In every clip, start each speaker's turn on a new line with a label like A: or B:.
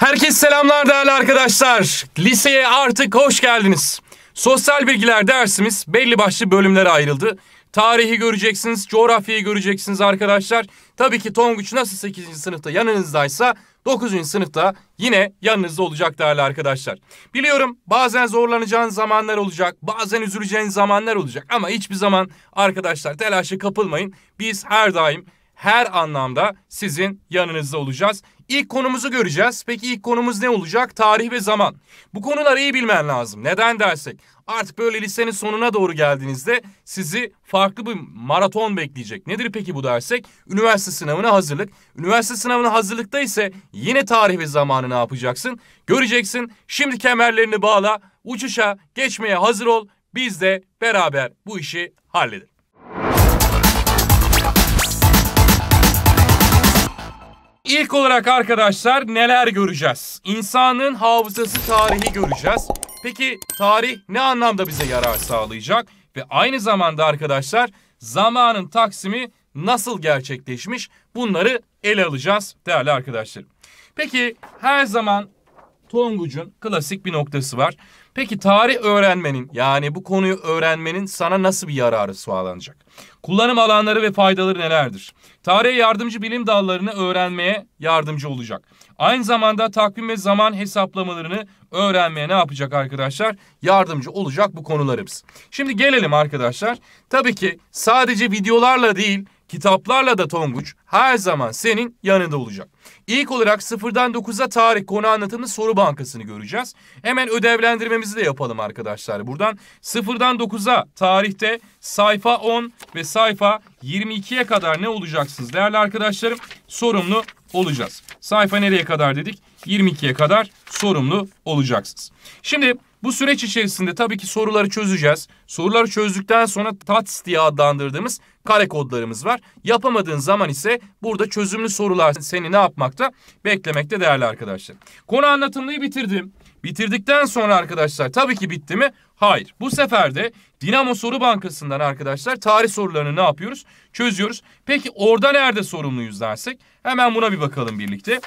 A: Herkes selamlar değerli arkadaşlar. Liseye artık hoş geldiniz. Sosyal bilgiler dersimiz belli başlı bölümlere ayrıldı. Tarihi göreceksiniz, coğrafyayı göreceksiniz arkadaşlar. Tabii ki Tonguç nasıl 8. sınıfta yanınızdaysa 9. sınıfta yine yanınızda olacak değerli arkadaşlar. Biliyorum bazen zorlanacağınız zamanlar olacak, bazen üzüleceğiniz zamanlar olacak ama hiçbir zaman arkadaşlar telaşa kapılmayın. Biz her daim her anlamda sizin yanınızda olacağız. İlk konumuzu göreceğiz. Peki ilk konumuz ne olacak? Tarih ve zaman. Bu konuları iyi bilmen lazım. Neden dersek? Artık böyle lisenin sonuna doğru geldiğinizde sizi farklı bir maraton bekleyecek. Nedir peki bu dersek? Üniversite sınavına hazırlık. Üniversite sınavına hazırlıkta ise yine tarih ve zamanı ne yapacaksın? Göreceksin. Şimdi kemerlerini bağla, uçuşa geçmeye hazır ol. Biz de beraber bu işi halledelim. İlk olarak arkadaşlar neler göreceğiz? İnsanın hafızası tarihi göreceğiz. Peki tarih ne anlamda bize yarar sağlayacak? Ve aynı zamanda arkadaşlar zamanın taksimi nasıl gerçekleşmiş bunları ele alacağız değerli arkadaşlarım. Peki her zaman Tonguç'un klasik bir noktası var. Peki tarih öğrenmenin yani bu konuyu öğrenmenin sana nasıl bir yararı sağlanacak? Kullanım alanları ve faydaları nelerdir? Tarihe yardımcı bilim dallarını öğrenmeye yardımcı olacak. Aynı zamanda takvim ve zaman hesaplamalarını öğrenmeye ne yapacak arkadaşlar? Yardımcı olacak bu konularımız. Şimdi gelelim arkadaşlar. Tabii ki sadece videolarla değil Kitaplarla da Tonguç her zaman senin yanında olacak. İlk olarak sıfırdan dokuza tarih konu anlatımı soru bankasını göreceğiz. Hemen ödevlendirmemizi de yapalım arkadaşlar buradan. Sıfırdan dokuza tarihte sayfa 10 ve sayfa 22'ye kadar ne olacaksınız değerli arkadaşlarım? Sorumlu olacağız. Sayfa nereye kadar dedik? 22'ye kadar sorumlu olacaksınız. Şimdi bu süreç içerisinde tabii ki soruları çözeceğiz. Soruları çözdükten sonra TATS diye adlandırdığımız kare kodlarımız var. Yapamadığın zaman ise burada çözümlü sorular seni ne yapmakta? Beklemekte değerli arkadaşlar. Konu anlatımını bitirdim. Bitirdikten sonra arkadaşlar tabii ki bitti mi? Hayır. Bu sefer de Dinamo Soru Bankası'ndan arkadaşlar tarih sorularını ne yapıyoruz? Çözüyoruz. Peki orada nerede sorumluyuz dersek? Hemen buna bir bakalım birlikte.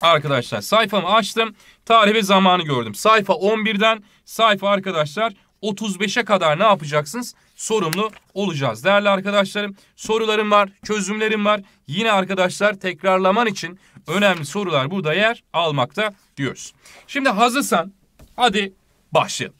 A: Arkadaşlar sayfamı açtım. Tarih ve zamanı gördüm. Sayfa 11'den sayfa arkadaşlar 35'e kadar ne yapacaksınız? Sorumlu olacağız. Değerli arkadaşlarım sorularım var, çözümlerim var. Yine arkadaşlar tekrarlaman için önemli sorular burada yer almakta diyoruz. Şimdi hazırsan hadi başlayalım.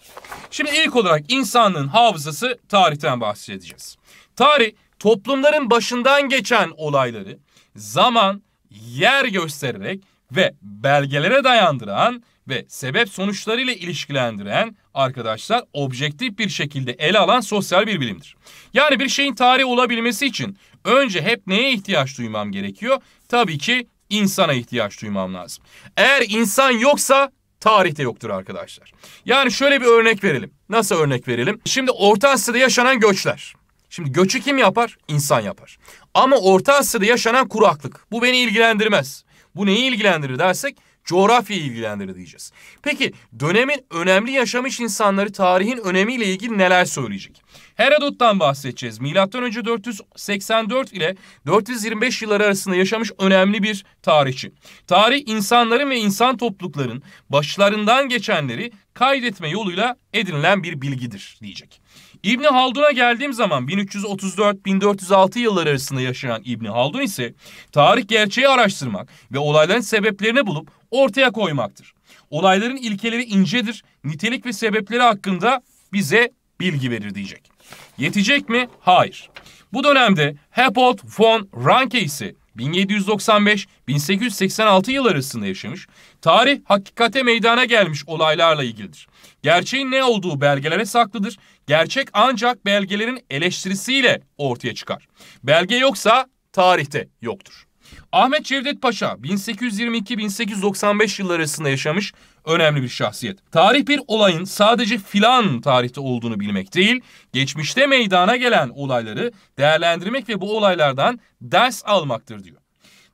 A: Şimdi ilk olarak insanlığın hafızası tarihten bahsedeceğiz. Tarih toplumların başından geçen olayları zaman, yer göstererek ve belgelere dayandıran ve sebep sonuçlarıyla ilişkilendiren arkadaşlar objektif bir şekilde ele alan sosyal bir bilimdir. Yani bir şeyin tarihi olabilmesi için önce hep neye ihtiyaç duymam gerekiyor? Tabii ki insana ihtiyaç duymam lazım. Eğer insan yoksa tarihte yoktur arkadaşlar. Yani şöyle bir örnek verelim. Nasıl örnek verelim? Şimdi Orta Asya'da yaşanan göçler. Şimdi göçü kim yapar? İnsan yapar. Ama Orta Asya'da yaşanan kuraklık. Bu beni ilgilendirmez. Bu neyi ilgilendirir dersek coğrafyayı ilgilendirir diyeceğiz. Peki dönemin önemli yaşamış insanları tarihin önemiyle ilgili neler söyleyecek? Herodot'tan bahsedeceğiz. Milattan önce 484 ile 425 yılları arasında yaşamış önemli bir tarihçi. Tarih insanların ve insan toplulukların başlarından geçenleri kaydetme yoluyla edinilen bir bilgidir diyecek. İbni Haldun'a geldiğim zaman 1334-1406 yılları arasında yaşayan İbni Haldun ise tarih gerçeği araştırmak ve olayların sebeplerini bulup ortaya koymaktır. Olayların ilkeleri incedir, nitelik ve sebepleri hakkında bize bilgi verir diyecek. Yetecek mi? Hayır. Bu dönemde Hepold von Ranke ise 1795-1886 yıl arasında yaşamış, tarih hakikate meydana gelmiş olaylarla ilgilidir. Gerçeğin ne olduğu belgelere saklıdır. Gerçek ancak belgelerin eleştirisiyle ortaya çıkar. Belge yoksa tarihte yoktur. Ahmet Cevdet Paşa 1822-1895 yılları arasında yaşamış önemli bir şahsiyet. Tarih bir olayın sadece filan tarihte olduğunu bilmek değil, geçmişte meydana gelen olayları değerlendirmek ve bu olaylardan ders almaktır diyor.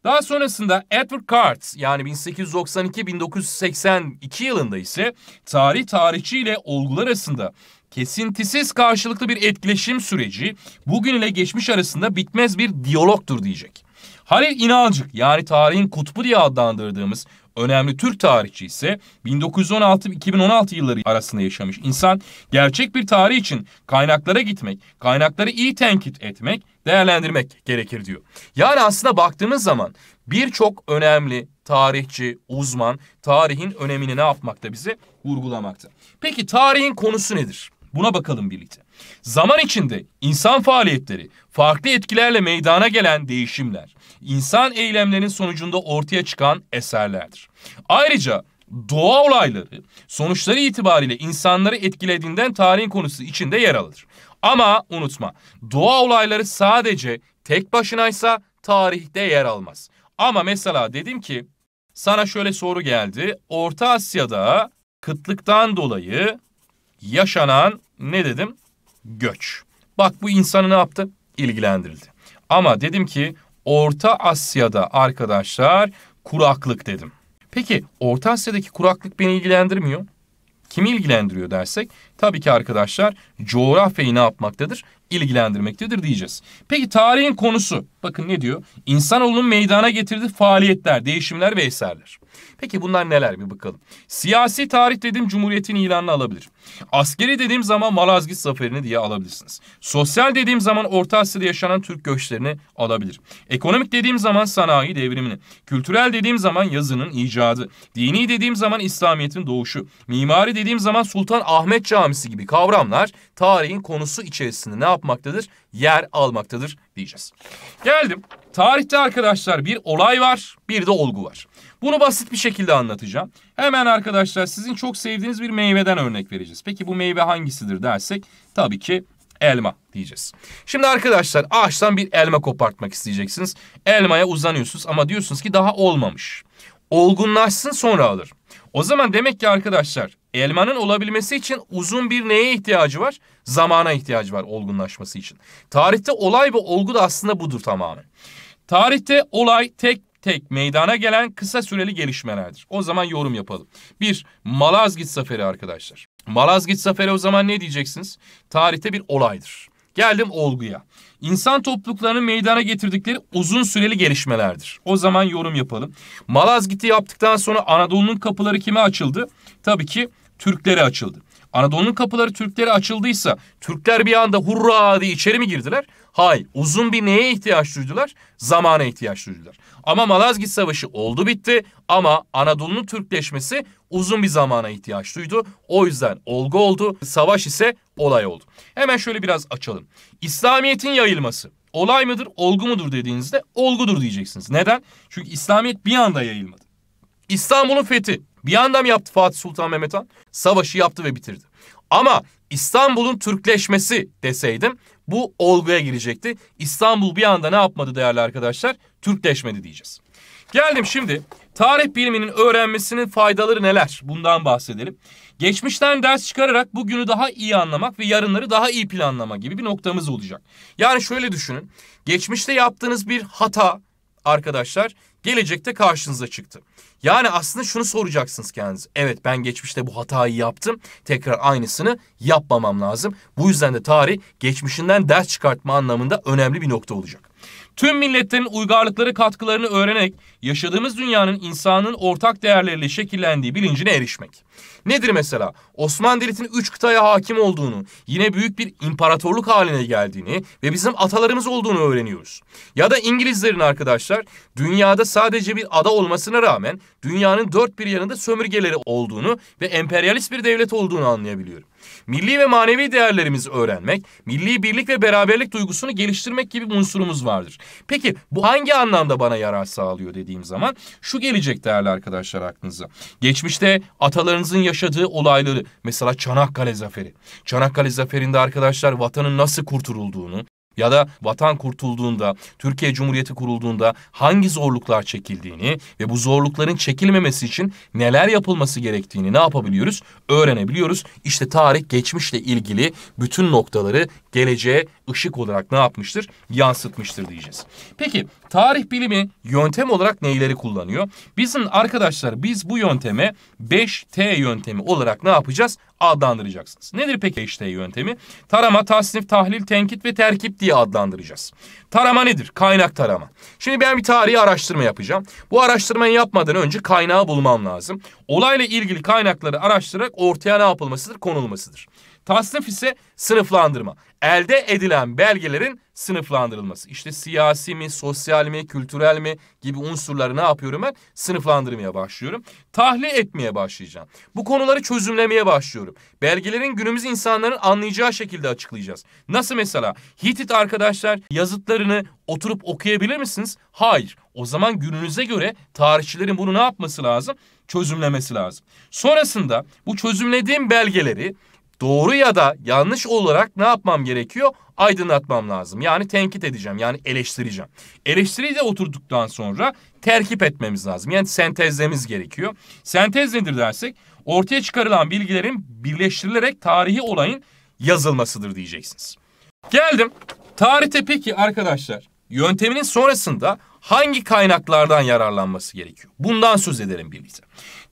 A: Daha sonrasında Edward Carts yani 1892-1982 yılında ise tarih tarihçi ile olgular arasında kesintisiz karşılıklı bir etkileşim süreci bugün ile geçmiş arasında bitmez bir diyalogtur diyecek. Halil İnalcık yani tarihin kutbu diye adlandırdığımız önemli Türk tarihçi ise 1916-2016 yılları arasında yaşamış insan gerçek bir tarih için kaynaklara gitmek, kaynakları iyi tenkit etmek, değerlendirmek gerekir diyor. Yani aslında baktığımız zaman birçok önemli tarihçi, uzman tarihin önemini ne yapmakta bizi vurgulamakta. Peki tarihin konusu nedir? Buna bakalım birlikte. Zaman içinde insan faaliyetleri farklı etkilerle meydana gelen değişimler, insan eylemlerinin sonucunda ortaya çıkan eserlerdir. Ayrıca doğa olayları sonuçları itibariyle insanları etkilediğinden tarihin konusu içinde yer alır. Ama unutma doğa olayları sadece tek başınaysa tarihte yer almaz. Ama mesela dedim ki sana şöyle soru geldi. Orta Asya'da kıtlıktan dolayı yaşanan ne dedim? göç. Bak bu insanı ne yaptı? İlgilendirildi. Ama dedim ki Orta Asya'da arkadaşlar kuraklık dedim. Peki Orta Asya'daki kuraklık beni ilgilendirmiyor. Kimi ilgilendiriyor dersek tabii ki arkadaşlar coğrafyayı ne yapmaktadır? İlgilendirmektedir diyeceğiz. Peki tarihin konusu bakın ne diyor? İnsanoğlunun meydana getirdiği faaliyetler, değişimler ve eserler. Peki bunlar neler bir bakalım. Siyasi tarih dedim Cumhuriyet'in ilanını alabilirim. Askeri dediğim zaman Malazgirt zaferini diye alabilirsiniz. Sosyal dediğim zaman Orta Asya'da yaşanan Türk göçlerini alabilir. Ekonomik dediğim zaman sanayi devrimini. Kültürel dediğim zaman yazının icadı. Dini dediğim zaman İslamiyet'in doğuşu. Mimari dediğim zaman Sultan Ahmet Camisi gibi kavramlar tarihin konusu içerisinde ne yapmaktadır? Yer almaktadır diyeceğiz. Geldim. Tarihte arkadaşlar bir olay var, bir de olgu var. Bunu basit bir şekilde anlatacağım. Hemen arkadaşlar sizin çok sevdiğiniz bir meyveden örnek vereceğiz. Peki bu meyve hangisidir dersek tabii ki elma diyeceğiz. Şimdi arkadaşlar ağaçtan bir elma kopartmak isteyeceksiniz. Elmaya uzanıyorsunuz ama diyorsunuz ki daha olmamış. Olgunlaşsın sonra alır. O zaman demek ki arkadaşlar elmanın olabilmesi için uzun bir neye ihtiyacı var? Zamana ihtiyacı var olgunlaşması için. Tarihte olay ve olgu da aslında budur tamamen. Tarihte olay tek tek meydana gelen kısa süreli gelişmelerdir. O zaman yorum yapalım. Bir, Malazgirt Zaferi arkadaşlar. Malazgirt Zaferi o zaman ne diyeceksiniz? Tarihte bir olaydır. Geldim olguya. İnsan topluluklarının meydana getirdikleri uzun süreli gelişmelerdir. O zaman yorum yapalım. Malazgirt'i yaptıktan sonra Anadolu'nun kapıları kime açıldı? Tabii ki Türklere açıldı. Anadolu'nun kapıları Türklere açıldıysa Türkler bir anda hurra diye içeri mi girdiler? Hayır. Uzun bir neye ihtiyaç duydular? Zamana ihtiyaç duydular. Ama Malazgirt Savaşı oldu bitti ama Anadolu'nun Türkleşmesi uzun bir zamana ihtiyaç duydu. O yüzden olgu oldu. Savaş ise olay oldu. Hemen şöyle biraz açalım. İslamiyet'in yayılması olay mıdır, olgu mudur dediğinizde olgudur diyeceksiniz. Neden? Çünkü İslamiyet bir anda yayılmadı. İstanbul'un fethi bir anda mı yaptı Fatih Sultan Mehmet Han? Savaşı yaptı ve bitirdi. Ama İstanbul'un Türkleşmesi deseydim bu olguya girecekti. İstanbul bir anda ne yapmadı değerli arkadaşlar? Türkleşmedi diyeceğiz. Geldim şimdi tarih biliminin öğrenmesinin faydaları neler? Bundan bahsedelim. Geçmişten ders çıkararak bugünü daha iyi anlamak ve yarınları daha iyi planlama gibi bir noktamız olacak. Yani şöyle düşünün. Geçmişte yaptığınız bir hata arkadaşlar gelecekte karşınıza çıktı. Yani aslında şunu soracaksınız kendinize: Evet ben geçmişte bu hatayı yaptım. Tekrar aynısını yapmamam lazım. Bu yüzden de tarih geçmişinden ders çıkartma anlamında önemli bir nokta olacak. Tüm milletlerin uygarlıkları katkılarını öğrenerek yaşadığımız dünyanın insanın ortak değerleriyle şekillendiği bilincine erişmek. Nedir mesela? Osmanlı Devleti'nin üç kıtaya hakim olduğunu, yine büyük bir imparatorluk haline geldiğini ve bizim atalarımız olduğunu öğreniyoruz. Ya da İngilizlerin arkadaşlar dünyada sadece bir ada olmasına rağmen dünyanın dört bir yanında sömürgeleri olduğunu ve emperyalist bir devlet olduğunu anlayabiliyorum. Milli ve manevi değerlerimizi öğrenmek, milli birlik ve beraberlik duygusunu geliştirmek gibi bir unsurumuz vardır. Peki bu hangi anlamda bana yarar sağlıyor dediğim zaman şu gelecek değerli arkadaşlar aklınıza. Geçmişte atalarınızın yaşadığı olayları mesela Çanakkale Zaferi. Çanakkale Zaferi'nde arkadaşlar vatanın nasıl kurtulduğunu, ya da vatan kurtulduğunda, Türkiye Cumhuriyeti kurulduğunda hangi zorluklar çekildiğini ve bu zorlukların çekilmemesi için neler yapılması gerektiğini ne yapabiliyoruz? Öğrenebiliyoruz. İşte tarih geçmişle ilgili bütün noktaları geleceğe ışık olarak ne yapmıştır? Yansıtmıştır diyeceğiz. Peki tarih bilimi yöntem olarak neyleri kullanıyor? Bizim arkadaşlar biz bu yönteme 5T yöntemi olarak ne yapacağız? Adlandıracaksınız. Nedir peki 5T yöntemi? Tarama, tasnif, tahlil, tenkit ve terkip diye adlandıracağız. Tarama nedir? Kaynak tarama. Şimdi ben bir tarihi araştırma yapacağım. Bu araştırmayı yapmadan önce kaynağı bulmam lazım. Olayla ilgili kaynakları araştırarak ortaya ne yapılmasıdır? Konulmasıdır. Tasnif ise sınıflandırma. Elde edilen belgelerin sınıflandırılması. İşte siyasi mi, sosyal mi, kültürel mi gibi unsurları ne yapıyorum ben? Sınıflandırmaya başlıyorum. tahliye etmeye başlayacağım. Bu konuları çözümlemeye başlıyorum. Belgelerin günümüz insanların anlayacağı şekilde açıklayacağız. Nasıl mesela? Hitit arkadaşlar yazıtlarını oturup okuyabilir misiniz? Hayır. O zaman gününüze göre tarihçilerin bunu ne yapması lazım? Çözümlemesi lazım. Sonrasında bu çözümlediğim belgeleri doğru ya da yanlış olarak ne yapmam gerekiyor? Aydınlatmam lazım. Yani tenkit edeceğim. Yani eleştireceğim. Eleştiriyi de oturduktan sonra terkip etmemiz lazım. Yani sentezlemiz gerekiyor. Sentez nedir dersek ortaya çıkarılan bilgilerin birleştirilerek tarihi olayın yazılmasıdır diyeceksiniz. Geldim. Tarihte peki arkadaşlar yönteminin sonrasında hangi kaynaklardan yararlanması gerekiyor? Bundan söz edelim birlikte.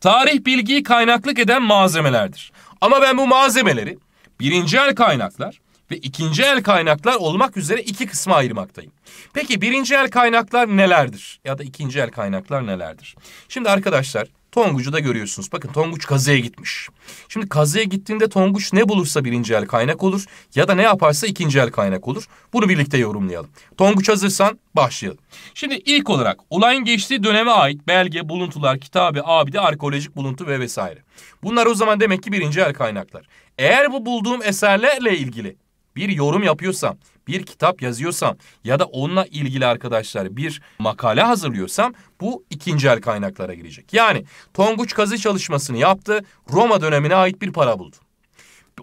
A: Tarih bilgiyi kaynaklık eden malzemelerdir. Ama ben bu malzemeleri birinci el kaynaklar ve ikinci el kaynaklar olmak üzere iki kısma ayırmaktayım. Peki birinci el kaynaklar nelerdir? Ya da ikinci el kaynaklar nelerdir? Şimdi arkadaşlar Tonguç'u da görüyorsunuz. Bakın Tonguç kazıya gitmiş. Şimdi kazıya gittiğinde Tonguç ne bulursa birinci el kaynak olur ya da ne yaparsa ikinci el kaynak olur. Bunu birlikte yorumlayalım. Tonguç hazırsan başlayalım. Şimdi ilk olarak olayın geçtiği döneme ait belge, buluntular, kitabı, abide, arkeolojik buluntu ve vesaire. Bunlar o zaman demek ki birinci el kaynaklar. Eğer bu bulduğum eserlerle ilgili bir yorum yapıyorsam bir kitap yazıyorsam ya da onunla ilgili arkadaşlar bir makale hazırlıyorsam bu ikinci el kaynaklara girecek. Yani Tonguç kazı çalışmasını yaptı, Roma dönemine ait bir para buldu.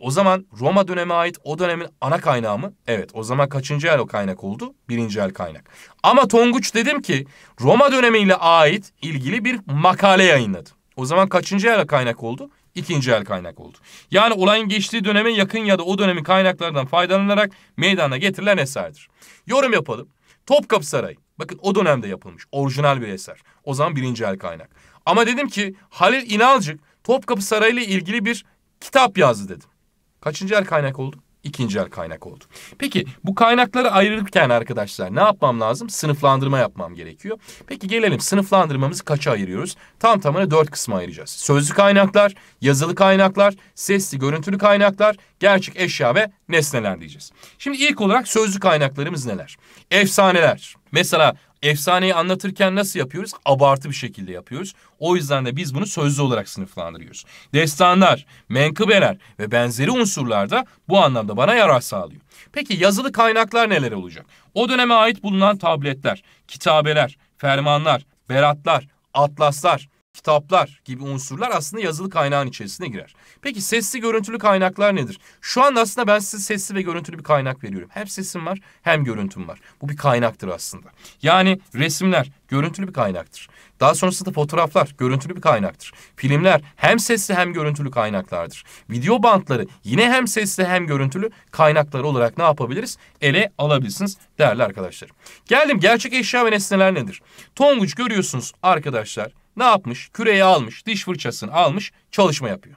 A: O zaman Roma döneme ait o dönemin ana kaynağı mı? Evet o zaman kaçıncı el o kaynak oldu? Birinci el kaynak. Ama Tonguç dedim ki Roma dönemiyle ait ilgili bir makale yayınladı. O zaman kaçıncı el kaynak oldu? ikinci el kaynak oldu. Yani olayın geçtiği döneme yakın ya da o dönemin kaynaklarından faydalanarak meydana getirilen eserdir. Yorum yapalım. Topkapı Sarayı. Bakın o dönemde yapılmış. Orijinal bir eser. O zaman birinci el kaynak. Ama dedim ki Halil İnalcık Topkapı Sarayı ile ilgili bir kitap yazdı dedim. Kaçıncı el kaynak oldu? ikinci el kaynak oldu. Peki bu kaynakları ayırırken arkadaşlar ne yapmam lazım? Sınıflandırma yapmam gerekiyor. Peki gelelim sınıflandırmamızı kaça ayırıyoruz? Tam tamına dört kısma ayıracağız. Sözlü kaynaklar, yazılı kaynaklar, sesli görüntülü kaynaklar, gerçek eşya ve nesneler diyeceğiz. Şimdi ilk olarak sözlü kaynaklarımız neler? Efsaneler. Mesela efsaneyi anlatırken nasıl yapıyoruz? Abartı bir şekilde yapıyoruz. O yüzden de biz bunu sözlü olarak sınıflandırıyoruz. Destanlar, menkıbeler ve benzeri unsurlar da bu anlamda bana yarar sağlıyor. Peki yazılı kaynaklar neler olacak? O döneme ait bulunan tabletler, kitabeler, fermanlar, beratlar, atlaslar, kitaplar gibi unsurlar aslında yazılı kaynağın içerisine girer. Peki sesli görüntülü kaynaklar nedir? Şu anda aslında ben size sesli ve görüntülü bir kaynak veriyorum. Hem sesim var hem görüntüm var. Bu bir kaynaktır aslında. Yani resimler görüntülü bir kaynaktır. Daha sonrasında fotoğraflar görüntülü bir kaynaktır. Filmler hem sesli hem görüntülü kaynaklardır. Video bantları yine hem sesli hem görüntülü kaynaklar olarak ne yapabiliriz? Ele alabilirsiniz değerli arkadaşlarım. Geldim gerçek eşya ve nesneler nedir? Tonguç görüyorsunuz arkadaşlar ne yapmış? Küreyi almış, diş fırçasını almış, çalışma yapıyor.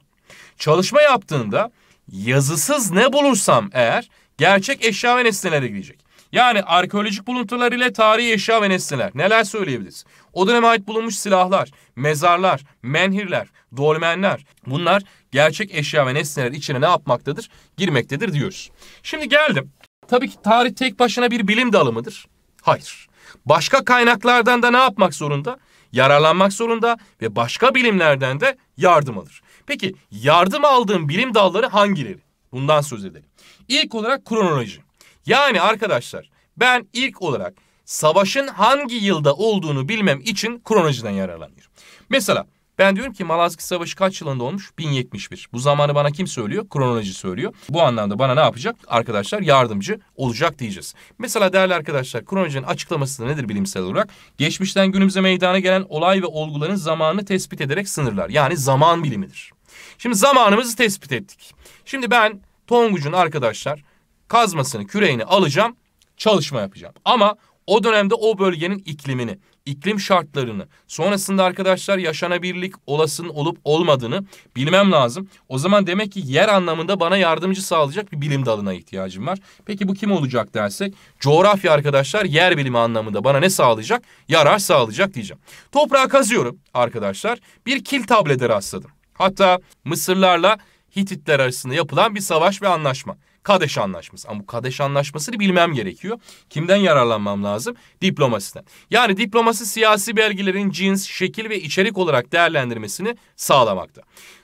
A: Çalışma yaptığında yazısız ne bulursam eğer gerçek eşya ve nesnelere gidecek. Yani arkeolojik buluntular ile tarihi eşya ve nesneler neler söyleyebiliriz? O döneme ait bulunmuş silahlar, mezarlar, menhirler, dolmenler bunlar gerçek eşya ve nesneler içine ne yapmaktadır? Girmektedir diyoruz. Şimdi geldim. Tabii ki tarih tek başına bir bilim dalı mıdır? Hayır. Başka kaynaklardan da ne yapmak zorunda? yararlanmak zorunda ve başka bilimlerden de yardım alır. Peki yardım aldığım bilim dalları hangileri? Bundan söz edelim. İlk olarak kronoloji. Yani arkadaşlar ben ilk olarak savaşın hangi yılda olduğunu bilmem için kronolojiden yararlanıyorum. Mesela ben diyorum ki Malazgirt Savaşı kaç yılında olmuş? 1071. Bu zamanı bana kim söylüyor? Kronoloji söylüyor. Bu anlamda bana ne yapacak? Arkadaşlar yardımcı olacak diyeceğiz. Mesela değerli arkadaşlar kronolojinin açıklaması da nedir bilimsel olarak? Geçmişten günümüze meydana gelen olay ve olguların zamanını tespit ederek sınırlar. Yani zaman bilimidir. Şimdi zamanımızı tespit ettik. Şimdi ben Tonguç'un arkadaşlar kazmasını, küreğini alacağım, çalışma yapacağım. Ama o dönemde o bölgenin iklimini, iklim şartlarını, sonrasında arkadaşlar yaşanabilirlik olasın olup olmadığını bilmem lazım. O zaman demek ki yer anlamında bana yardımcı sağlayacak bir bilim dalına ihtiyacım var. Peki bu kim olacak dersek? Coğrafya arkadaşlar yer bilimi anlamında bana ne sağlayacak? Yarar sağlayacak diyeceğim. Toprağı kazıyorum arkadaşlar. Bir kil tablede rastladım. Hatta Mısırlarla Hititler arasında yapılan bir savaş ve anlaşma. Kadeş Anlaşması. Ama bu Kadeş Anlaşması'nı bilmem gerekiyor. Kimden yararlanmam lazım? Diplomasiden. Yani diplomasi siyasi belgelerin cins, şekil ve içerik olarak değerlendirmesini sağlamakta.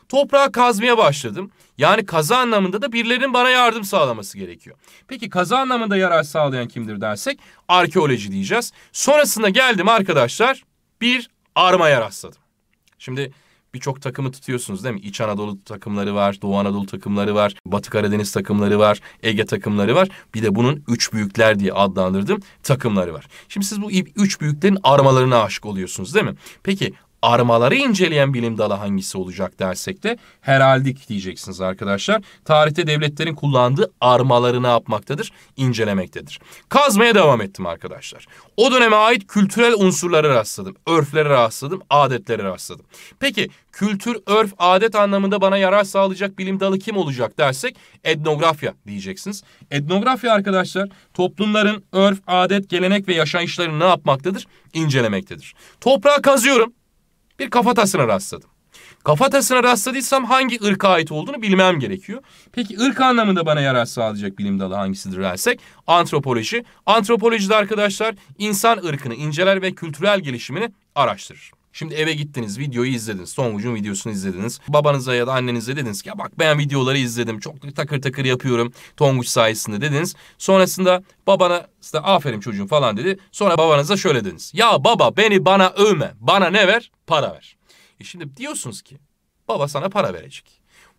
A: Toprağı kazmaya başladım. Yani kaza anlamında da birilerinin bana yardım sağlaması gerekiyor. Peki kaza anlamında yarar sağlayan kimdir dersek arkeoloji diyeceğiz. Sonrasında geldim arkadaşlar bir armaya rastladım. Şimdi birçok takımı tutuyorsunuz değil mi? İç Anadolu takımları var, Doğu Anadolu takımları var, Batı Karadeniz takımları var, Ege takımları var. Bir de bunun üç büyükler diye adlandırdığım takımları var. Şimdi siz bu üç büyüklerin armalarına aşık oluyorsunuz değil mi? Peki armaları inceleyen bilim dalı hangisi olacak dersek de heraldik diyeceksiniz arkadaşlar. Tarihte devletlerin kullandığı armaları ne yapmaktadır? İncelemektedir. Kazmaya devam ettim arkadaşlar. O döneme ait kültürel unsurları rastladım. örfleri rastladım, adetleri rastladım. Peki kültür, örf, adet anlamında bana yarar sağlayacak bilim dalı kim olacak dersek etnografya diyeceksiniz. Etnografya arkadaşlar toplumların örf, adet, gelenek ve yaşayışlarını ne yapmaktadır? İncelemektedir. Toprağı kazıyorum bir kafatasına rastladım. Kafatasına rastladıysam hangi ırka ait olduğunu bilmem gerekiyor. Peki ırk anlamında bana yarar sağlayacak bilim dalı hangisidir dersek? Antropoloji. Antropolojide arkadaşlar insan ırkını inceler ve kültürel gelişimini araştırır. Şimdi eve gittiniz, videoyu izlediniz, son ucun videosunu izlediniz. Babanıza ya da annenize dediniz ki ya bak ben videoları izledim, çok takır takır yapıyorum Tonguç sayesinde dediniz. Sonrasında babana size aferin çocuğum falan dedi. Sonra babanıza şöyle dediniz. Ya baba beni bana övme, bana ne ver? Para ver. E şimdi diyorsunuz ki baba sana para verecek.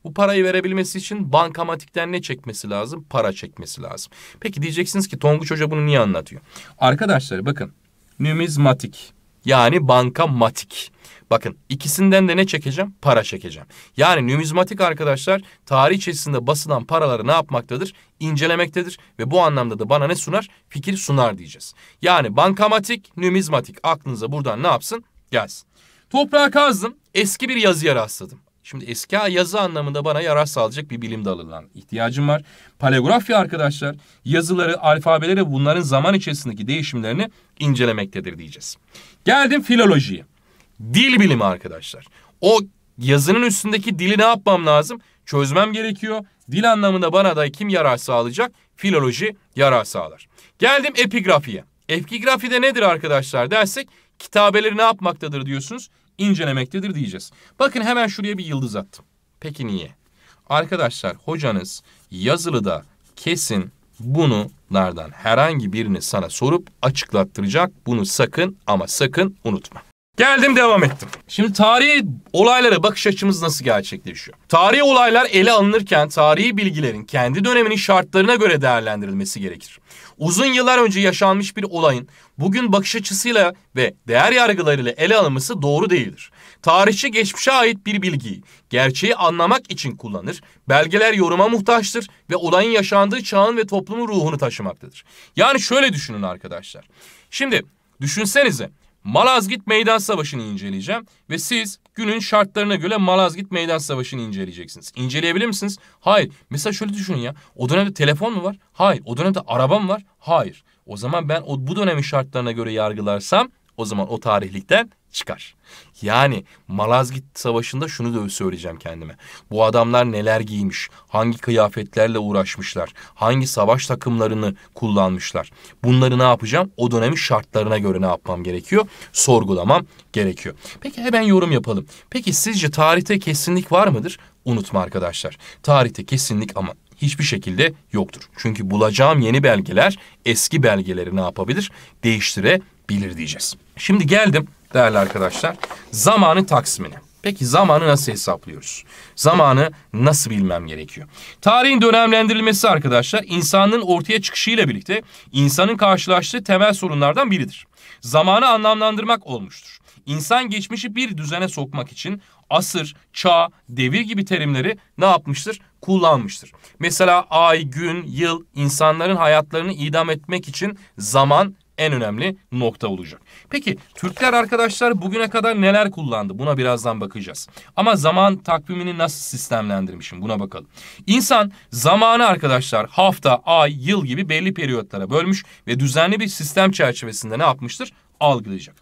A: Bu parayı verebilmesi için bankamatikten ne çekmesi lazım? Para çekmesi lazım. Peki diyeceksiniz ki Tonguç Hoca bunu niye anlatıyor? Arkadaşlar bakın numizmatik yani bankamatik. Bakın ikisinden de ne çekeceğim? Para çekeceğim. Yani numizmatik arkadaşlar tarih içerisinde basılan paraları ne yapmaktadır? İncelemektedir ve bu anlamda da bana ne sunar? Fikir sunar diyeceğiz. Yani bankamatik, numizmatik aklınıza buradan ne yapsın? Gelsin. Toprağa kazdım, eski bir yazıya rastladım. Şimdi eski yazı anlamında bana yarar sağlayacak bir bilim dalından ihtiyacım var. Paleografya arkadaşlar yazıları, alfabeleri bunların zaman içerisindeki değişimlerini incelemektedir diyeceğiz. Geldim filolojiye. Dil bilimi arkadaşlar. O yazının üstündeki dili ne yapmam lazım? Çözmem gerekiyor. Dil anlamında bana da kim yarar sağlayacak? Filoloji yarar sağlar. Geldim epigrafiye. Epigrafide nedir arkadaşlar dersek kitabeleri ne yapmaktadır diyorsunuz? incelemektedir diyeceğiz. Bakın hemen şuraya bir yıldız attım. Peki niye? Arkadaşlar hocanız yazılıda kesin bunulardan herhangi birini sana sorup açıklattıracak. Bunu sakın ama sakın unutma. Geldim devam ettim. Şimdi tarihi olaylara bakış açımız nasıl gerçekleşiyor? Tarihi olaylar ele alınırken tarihi bilgilerin kendi döneminin şartlarına göre değerlendirilmesi gerekir. Uzun yıllar önce yaşanmış bir olayın bugün bakış açısıyla ve değer yargılarıyla ele alınması doğru değildir. Tarihçi geçmişe ait bir bilgiyi, gerçeği anlamak için kullanır, belgeler yoruma muhtaçtır ve olayın yaşandığı çağın ve toplumun ruhunu taşımaktadır. Yani şöyle düşünün arkadaşlar. Şimdi düşünsenize Malazgirt Meydan Savaşı'nı inceleyeceğim ve siz günün şartlarına göre Malazgirt Meydan Savaşı'nı inceleyeceksiniz. İnceleyebilir misiniz? Hayır. Mesela şöyle düşünün ya. O dönemde telefon mu var? Hayır. O dönemde araba mı var? Hayır. O zaman ben o, bu dönemin şartlarına göre yargılarsam o zaman o tarihlikten çıkar. Yani Malazgirt Savaşı'nda şunu da söyleyeceğim kendime. Bu adamlar neler giymiş, hangi kıyafetlerle uğraşmışlar, hangi savaş takımlarını kullanmışlar. Bunları ne yapacağım? O dönemin şartlarına göre ne yapmam gerekiyor? Sorgulamam gerekiyor. Peki hemen yorum yapalım. Peki sizce tarihte kesinlik var mıdır? Unutma arkadaşlar. Tarihte kesinlik ama hiçbir şekilde yoktur. Çünkü bulacağım yeni belgeler eski belgeleri ne yapabilir? Değiştirebilir diyeceğiz. Şimdi geldim değerli arkadaşlar zamanı taksimine. Peki zamanı nasıl hesaplıyoruz? Zamanı nasıl bilmem gerekiyor? Tarihin dönemlendirilmesi arkadaşlar insanın ortaya çıkışıyla birlikte insanın karşılaştığı temel sorunlardan biridir. Zamanı anlamlandırmak olmuştur. İnsan geçmişi bir düzene sokmak için asır, çağ, devir gibi terimleri ne yapmıştır? kullanmıştır. Mesela ay, gün, yıl insanların hayatlarını idam etmek için zaman en önemli nokta olacak. Peki Türkler arkadaşlar bugüne kadar neler kullandı? Buna birazdan bakacağız. Ama zaman takvimini nasıl sistemlendirmişim buna bakalım. İnsan zamanı arkadaşlar hafta, ay, yıl gibi belli periyotlara bölmüş ve düzenli bir sistem çerçevesinde ne yapmıştır? Algılayacak.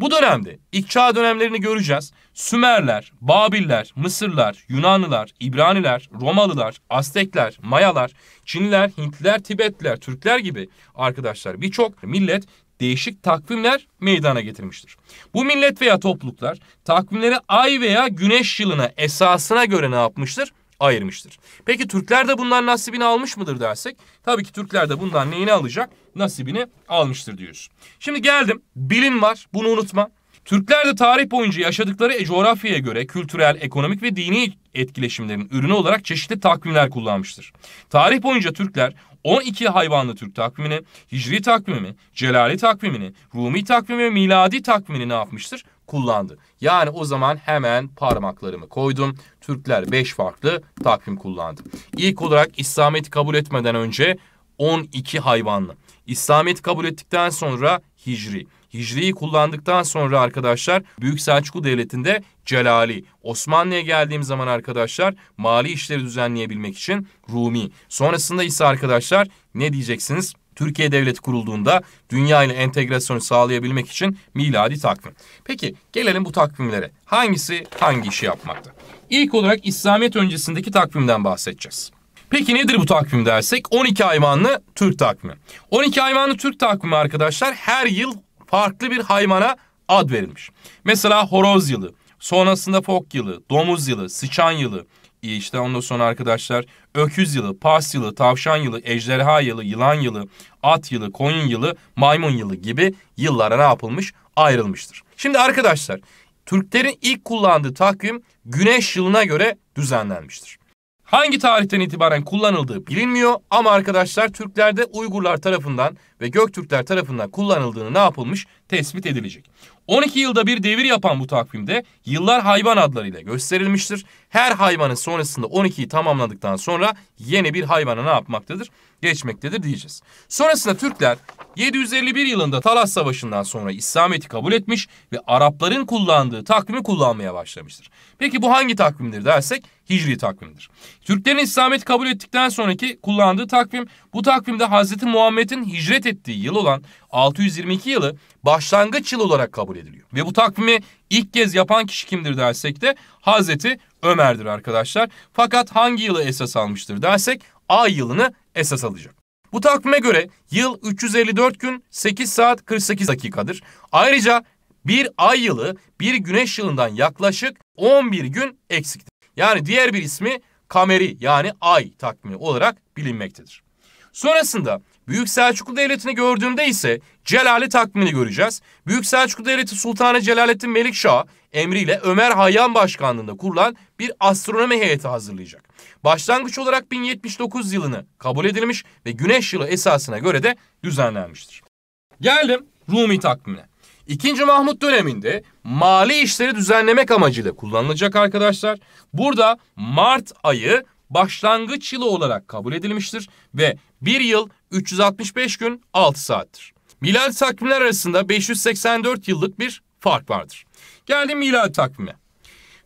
A: Bu dönemde ilk çağ dönemlerini göreceğiz. Sümerler, Babiller, Mısırlar, Yunanlılar, İbraniler, Romalılar, Aztekler, Mayalar, Çinliler, Hintliler, Tibetliler, Türkler gibi arkadaşlar birçok millet değişik takvimler meydana getirmiştir. Bu millet veya topluluklar takvimleri ay veya güneş yılına esasına göre ne yapmıştır? ayırmıştır. Peki Türkler de bundan nasibini almış mıdır dersek? Tabii ki Türkler de bundan neyini alacak? Nasibini almıştır diyoruz. Şimdi geldim. Bilim var. Bunu unutma. Türkler de tarih boyunca yaşadıkları e, coğrafyaya göre kültürel, ekonomik ve dini etkileşimlerin ürünü olarak çeşitli takvimler kullanmıştır. Tarih boyunca Türkler 12 hayvanlı Türk takvimini, Hicri takvimini, Celali takvimini, Rumi takvimi ve Miladi takvimini ne yapmıştır? kullandı. Yani o zaman hemen parmaklarımı koydum. Türkler 5 farklı takvim kullandı. İlk olarak İslamiyet'i kabul etmeden önce 12 hayvanlı. İslamiyet'i kabul ettikten sonra Hicri. Hicri'yi kullandıktan sonra arkadaşlar Büyük Selçuklu Devleti'nde Celali. Osmanlı'ya geldiğim zaman arkadaşlar mali işleri düzenleyebilmek için Rumi. Sonrasında ise arkadaşlar ne diyeceksiniz? Türkiye Devleti kurulduğunda dünya ile entegrasyonu sağlayabilmek için miladi takvim. Peki gelelim bu takvimlere. Hangisi hangi işi yapmakta? İlk olarak İslamiyet öncesindeki takvimden bahsedeceğiz. Peki nedir bu takvim dersek? 12 hayvanlı Türk takvimi. 12 hayvanlı Türk takvimi arkadaşlar her yıl farklı bir hayvana ad verilmiş. Mesela horoz yılı, sonrasında fok yılı, domuz yılı, sıçan yılı, iyi işte. Ondan sonra arkadaşlar öküz yılı, pas yılı, tavşan yılı, ejderha yılı, yılan yılı, at yılı, koyun yılı, maymun yılı gibi yıllara ne yapılmış? Ayrılmıştır. Şimdi arkadaşlar Türklerin ilk kullandığı takvim güneş yılına göre düzenlenmiştir. Hangi tarihten itibaren kullanıldığı bilinmiyor ama arkadaşlar Türklerde Uygurlar tarafından ve Göktürkler tarafından kullanıldığını ne yapılmış tespit edilecek. 12 yılda bir devir yapan bu takvimde yıllar hayvan adlarıyla gösterilmiştir. Her hayvanın sonrasında 12'yi tamamladıktan sonra yeni bir hayvana ne yapmaktadır? Geçmektedir diyeceğiz. Sonrasında Türkler 751 yılında Talas Savaşı'ndan sonra İslamiyet'i kabul etmiş ve Arapların kullandığı takvimi kullanmaya başlamıştır. Peki bu hangi takvimdir dersek Hicri takvimdir. Türklerin İslamiyet kabul ettikten sonraki kullandığı takvim bu takvimde Hazreti Muhammed'in hicret ettiği yıl olan 622 yılı başlangıç yıl olarak kabul ediliyor. Ve bu takvimi ilk kez yapan kişi kimdir dersek de Hazreti Ömer'dir arkadaşlar. Fakat hangi yılı esas almıştır dersek ay yılını esas alacak. Bu takvime göre yıl 354 gün 8 saat 48 dakikadır. Ayrıca bir ay yılı bir güneş yılından yaklaşık 11 gün eksiktir. Yani diğer bir ismi kameri yani ay takvimi olarak bilinmektedir. Sonrasında Büyük Selçuklu Devleti'ni gördüğümde ise Celali takvimini göreceğiz. Büyük Selçuklu Devleti Sultanı Celalettin Melikşah emriyle Ömer Hayyan başkanlığında kurulan bir astronomi heyeti hazırlayacak. Başlangıç olarak 1079 yılını kabul edilmiş ve güneş yılı esasına göre de düzenlenmiştir. Geldim Rumi takvimine. İkinci Mahmut döneminde mali işleri düzenlemek amacıyla kullanılacak arkadaşlar. Burada Mart ayı başlangıç yılı olarak kabul edilmiştir ve bir yıl 365 gün 6 saattir. Milad takvimler arasında 584 yıllık bir fark vardır. Geldim milad takvime.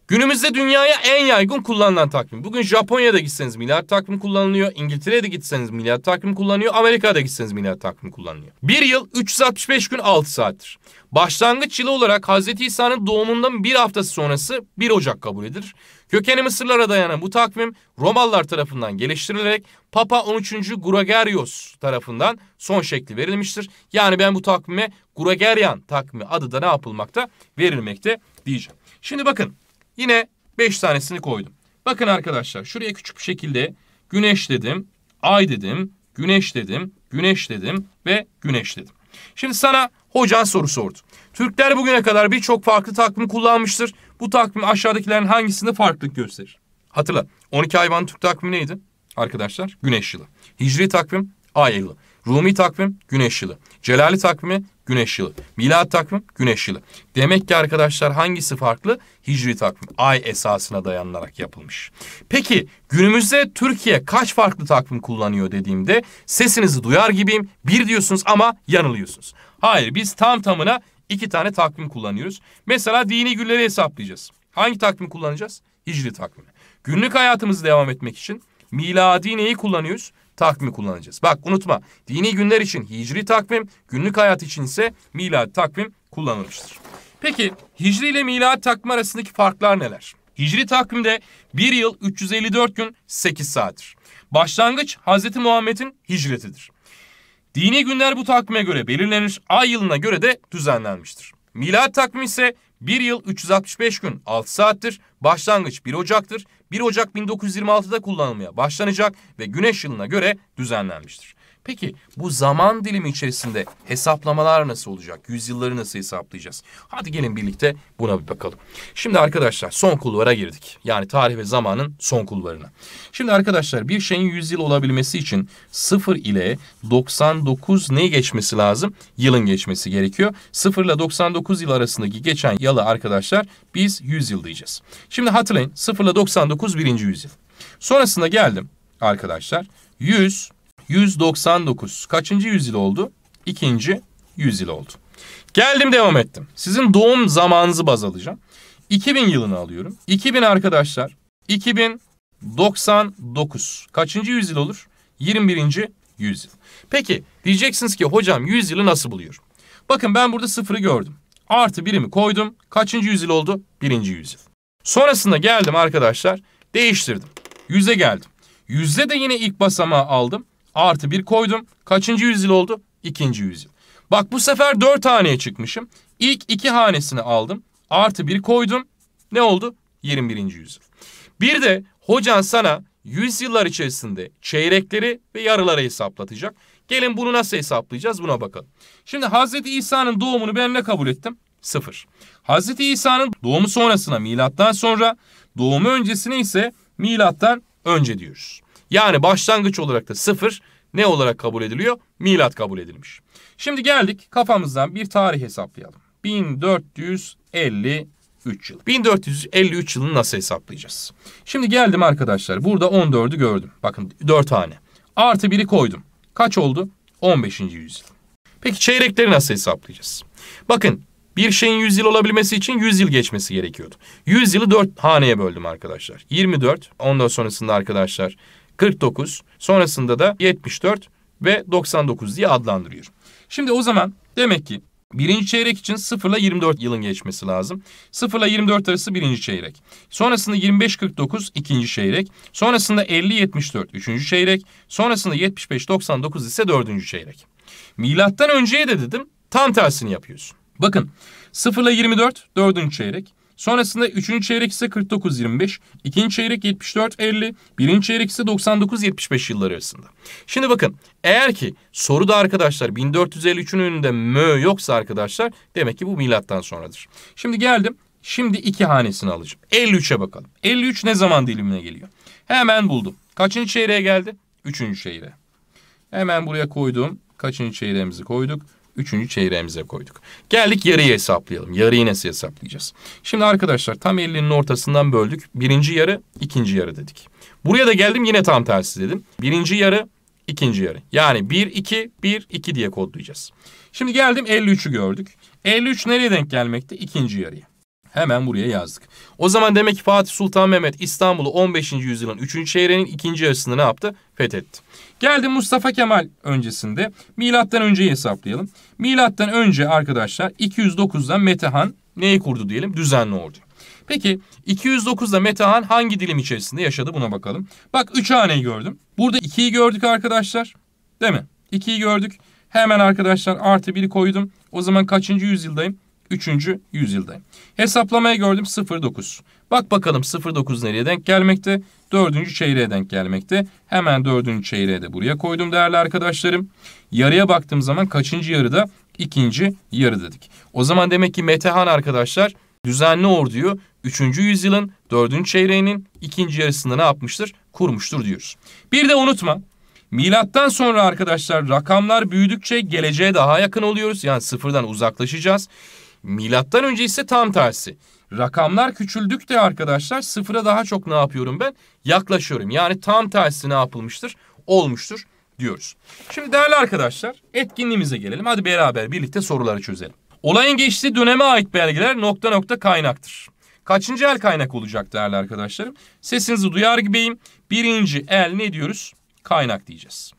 A: Günümüzde dünyaya en yaygın kullanılan takvim. Bugün Japonya'da gitseniz milat takvim kullanılıyor. İngiltere'de gitseniz milat takvim kullanılıyor. Amerika'da gitseniz milat takvim kullanılıyor. Bir yıl 365 gün 6 saattir. Başlangıç yılı olarak Hz. İsa'nın doğumundan bir haftası sonrası 1 Ocak kabul edilir. Kökeni Mısırlara dayanan bu takvim Romalılar tarafından geliştirilerek Papa 13. Gregorius tarafından son şekli verilmiştir. Yani ben bu takvime Gregorian takvimi adı da ne yapılmakta verilmekte diyeceğim. Şimdi bakın Yine 5 tanesini koydum. Bakın arkadaşlar şuraya küçük bir şekilde güneş dedim, ay dedim, güneş dedim, güneş dedim ve güneş dedim. Şimdi sana hocan soru sordu. Türkler bugüne kadar birçok farklı takvim kullanmıştır. Bu takvim aşağıdakilerin hangisinde farklılık gösterir? Hatırla 12 hayvan Türk takvimi neydi? Arkadaşlar güneş yılı. Hicri takvim ay yılı. Rumi takvim güneş yılı. Celali takvimi güneş yılı. Milat takvim güneş yılı. Demek ki arkadaşlar hangisi farklı? Hicri takvim ay esasına dayanarak yapılmış. Peki günümüzde Türkiye kaç farklı takvim kullanıyor dediğimde sesinizi duyar gibiyim. Bir diyorsunuz ama yanılıyorsunuz. Hayır biz tam tamına iki tane takvim kullanıyoruz. Mesela dini günleri hesaplayacağız. Hangi takvim kullanacağız? Hicri takvimi. Günlük hayatımızı devam etmek için miladi neyi kullanıyoruz? takvimi kullanacağız. Bak unutma dini günler için hicri takvim, günlük hayat için ise miladi takvim kullanılmıştır. Peki hicri ile miladi takvim arasındaki farklar neler? Hicri takvimde bir yıl 354 gün 8 saattir. Başlangıç Hz. Muhammed'in hicretidir. Dini günler bu takvime göre belirlenir, ay yılına göre de düzenlenmiştir. Milat takvimi ise 1 yıl 365 gün 6 saattir, başlangıç 1 Ocak'tır, 1 Ocak 1926'da kullanılmaya başlanacak ve güneş yılına göre düzenlenmiştir. Peki bu zaman dilimi içerisinde hesaplamalar nasıl olacak? Yüzyılları nasıl hesaplayacağız? Hadi gelin birlikte buna bir bakalım. Şimdi arkadaşlar son kulvara girdik. Yani tarih ve zamanın son kulvarına. Şimdi arkadaşlar bir şeyin yüzyıl olabilmesi için 0 ile 99 neyi geçmesi lazım? Yılın geçmesi gerekiyor. 0 ile 99 yıl arasındaki geçen yılı arkadaşlar biz 100 diyeceğiz. Şimdi hatırlayın 0 ile 99 birinci yüzyıl. Sonrasında geldim arkadaşlar 100 199. Kaçıncı yüzyıl oldu? İkinci yüzyıl oldu. Geldim devam ettim. Sizin doğum zamanınızı baz alacağım. 2000 yılını alıyorum. 2000 arkadaşlar. 2099. Kaçıncı yüzyıl olur? 21. yüzyıl. Peki diyeceksiniz ki hocam yüzyılı nasıl buluyor? Bakın ben burada sıfırı gördüm. Artı birimi koydum. Kaçıncı yüzyıl oldu? Birinci yüzyıl. Sonrasında geldim arkadaşlar. Değiştirdim. Yüze geldim. Yüzde de yine ilk basamağı aldım. Artı bir koydum. Kaçıncı yüzyıl oldu? İkinci yüzyıl. Bak bu sefer dört haneye çıkmışım. İlk iki hanesini aldım. Artı bir koydum. Ne oldu? 21. yüzyıl. Bir de hocan sana yüzyıllar içerisinde çeyrekleri ve yarıları hesaplatacak. Gelin bunu nasıl hesaplayacağız buna bakalım. Şimdi Hazreti İsa'nın doğumunu ben ne kabul ettim? Sıfır. Hazreti İsa'nın doğumu sonrasına milattan sonra doğumu öncesine ise milattan önce diyoruz. Yani başlangıç olarak da sıfır ne olarak kabul ediliyor? Milat kabul edilmiş. Şimdi geldik kafamızdan bir tarih hesaplayalım. 1453 yıl. 1453 yılını nasıl hesaplayacağız? Şimdi geldim arkadaşlar. Burada 14'ü gördüm. Bakın 4 tane. Artı 1'i koydum. Kaç oldu? 15. yüzyıl. Peki çeyrekleri nasıl hesaplayacağız? Bakın bir şeyin 100 yıl olabilmesi için 100 yıl geçmesi gerekiyordu. 100 yılı 4 haneye böldüm arkadaşlar. 24, ondan sonrasında arkadaşlar 49, sonrasında da 74 ve 99 diye adlandırıyor. Şimdi o zaman demek ki Birinci çeyrek için 0 ile 24 yılın geçmesi lazım. 0 ile 24 arası birinci çeyrek. Sonrasında 25-49 ikinci çeyrek. Sonrasında 50-74 üçüncü çeyrek. Sonrasında 75-99 ise dördüncü çeyrek. Milattan önceye de dedim tam tersini yapıyorsun. Bakın 0 ile 24 dördüncü çeyrek. Sonrasında 3. çeyrek ise 49-25, 2. çeyrek 74-50, 1. çeyrek ise 99-75 yılları arasında. Şimdi bakın eğer ki soruda arkadaşlar 1453'ün önünde mö yoksa arkadaşlar demek ki bu milattan sonradır. Şimdi geldim şimdi iki hanesini alacağım. 53'e bakalım. 53 ne zaman dilimine geliyor? Hemen buldum. Kaçıncı çeyreğe geldi? Üçüncü çeyreğe. Hemen buraya koydum. Kaçıncı çeyreğimizi koyduk? Üçüncü çeyreğimize koyduk. Geldik yarıyı hesaplayalım. Yarıyı nasıl hesaplayacağız? Şimdi arkadaşlar tam 50'nin ortasından böldük. Birinci yarı, ikinci yarı dedik. Buraya da geldim yine tam tersi dedim. Birinci yarı, ikinci yarı. Yani 1, 2, 1, 2 diye kodlayacağız. Şimdi geldim 53'ü gördük. 53 nereye denk gelmekte? İkinci yarıya. Hemen buraya yazdık. O zaman demek ki Fatih Sultan Mehmet İstanbul'u 15. yüzyılın 3. çeyreğinin 2. yarısında ne yaptı? Fethetti. Geldi Mustafa Kemal öncesinde. Milattan önceyi hesaplayalım. Milattan önce arkadaşlar 209'dan Metehan neyi kurdu diyelim? Düzenli ordu. Peki 209'da Metehan hangi dilim içerisinde yaşadı buna bakalım. Bak 3 haneyi gördüm. Burada 2'yi gördük arkadaşlar. Değil mi? 2'yi gördük. Hemen arkadaşlar artı 1'i koydum. O zaman kaçıncı yüzyıldayım? 3. yüzyılda. Hesaplamaya gördüm 09. Bak bakalım 09 nereye denk gelmekte? 4. çeyreğe denk gelmekte. Hemen 4. çeyreğe de buraya koydum değerli arkadaşlarım. Yarıya baktığım zaman kaçıncı yarıda? İkinci yarı dedik. O zaman demek ki Metehan arkadaşlar düzenli orduyu 3. yüzyılın 4. çeyreğinin ikinci yarısında ne yapmıştır? Kurmuştur diyoruz. Bir de unutma Milattan sonra arkadaşlar rakamlar büyüdükçe geleceğe daha yakın oluyoruz. Yani sıfırdan uzaklaşacağız. Milattan önce ise tam tersi. Rakamlar küçüldükçe arkadaşlar sıfıra daha çok ne yapıyorum ben? Yaklaşıyorum. Yani tam tersi ne yapılmıştır? Olmuştur diyoruz. Şimdi değerli arkadaşlar etkinliğimize gelelim. Hadi beraber birlikte soruları çözelim. Olayın geçtiği döneme ait belgeler nokta nokta kaynaktır. Kaçıncı el kaynak olacak değerli arkadaşlarım? Sesinizi duyar gibiyim. Birinci el ne diyoruz? Kaynak diyeceğiz.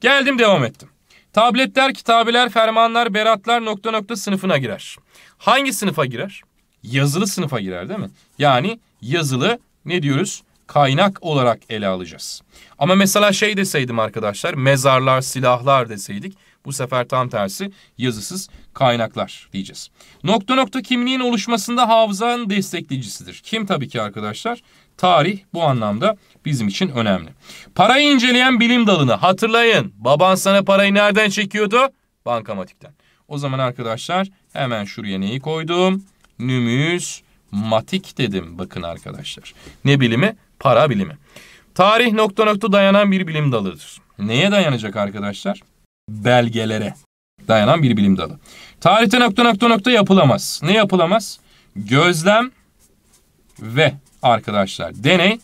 A: Geldim devam ettim. Tabletler, kitabeler, fermanlar, beratlar nokta nokta sınıfına girer. Hangi sınıfa girer? Yazılı sınıfa girer değil mi? Yani yazılı ne diyoruz? Kaynak olarak ele alacağız. Ama mesela şey deseydim arkadaşlar mezarlar, silahlar deseydik bu sefer tam tersi yazısız kaynaklar diyeceğiz. Nokta nokta kimliğin oluşmasında hafızanın destekleyicisidir. Kim tabii ki arkadaşlar? Tarih bu anlamda bizim için önemli. Parayı inceleyen bilim dalını hatırlayın. Baban sana parayı nereden çekiyordu? Bankamatikten. O zaman arkadaşlar hemen şuraya neyi koydum? Matik dedim bakın arkadaşlar. Ne bilimi? Para bilimi. Tarih nokta nokta dayanan bir bilim dalıdır. Neye dayanacak arkadaşlar? Belgelere dayanan bir bilim dalı. Tarihte nokta nokta nokta yapılamaz. Ne yapılamaz? Gözlem ve arkadaşlar deney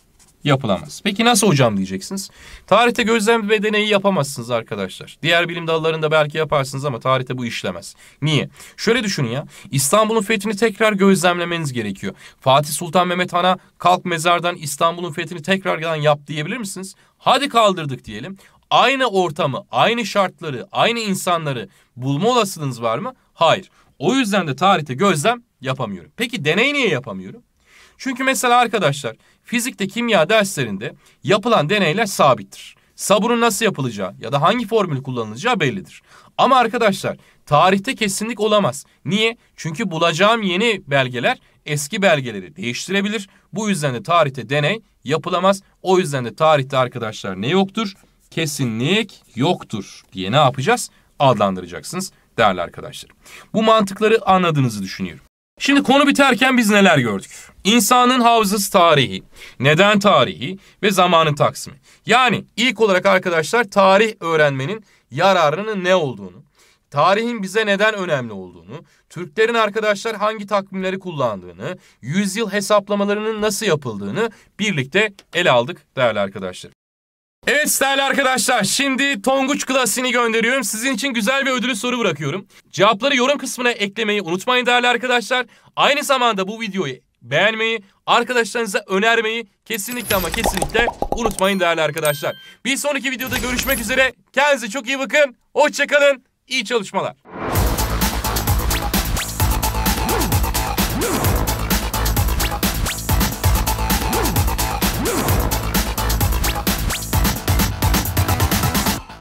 A: yapılamaz. Peki nasıl hocam diyeceksiniz. Tarihte gözlem ve deneyi yapamazsınız arkadaşlar. Diğer bilim dallarında belki yaparsınız ama tarihte bu işlemez. Niye? Şöyle düşünün ya. İstanbul'un fethini tekrar gözlemlemeniz gerekiyor. Fatih Sultan Mehmet Han'a kalk mezardan İstanbul'un fethini tekrardan yap diyebilir misiniz? Hadi kaldırdık diyelim. Aynı ortamı, aynı şartları, aynı insanları bulma olasılığınız var mı? Hayır. O yüzden de tarihte gözlem yapamıyorum. Peki deney niye yapamıyorum? Çünkü mesela arkadaşlar fizikte kimya derslerinde yapılan deneyler sabittir. Sabunun nasıl yapılacağı ya da hangi formül kullanılacağı bellidir. Ama arkadaşlar tarihte kesinlik olamaz. Niye? Çünkü bulacağım yeni belgeler eski belgeleri değiştirebilir. Bu yüzden de tarihte deney yapılamaz. O yüzden de tarihte arkadaşlar ne yoktur? Kesinlik yoktur diye ne yapacağız? Adlandıracaksınız değerli arkadaşlar. Bu mantıkları anladığınızı düşünüyorum. Şimdi konu biterken biz neler gördük? İnsanın hafızası tarihi, neden tarihi ve zamanın taksimi. Yani ilk olarak arkadaşlar tarih öğrenmenin yararının ne olduğunu, tarihin bize neden önemli olduğunu, Türklerin arkadaşlar hangi takvimleri kullandığını, yüzyıl hesaplamalarının nasıl yapıldığını birlikte ele aldık değerli arkadaşlar. Evet değerli arkadaşlar şimdi Tonguç Klasini gönderiyorum. Sizin için güzel bir ödülü soru bırakıyorum. Cevapları yorum kısmına eklemeyi unutmayın değerli arkadaşlar. Aynı zamanda bu videoyu beğenmeyi, arkadaşlarınıza önermeyi kesinlikle ama kesinlikle unutmayın değerli arkadaşlar. Bir sonraki videoda görüşmek üzere. Kendinize çok iyi bakın. Hoşçakalın. İyi çalışmalar.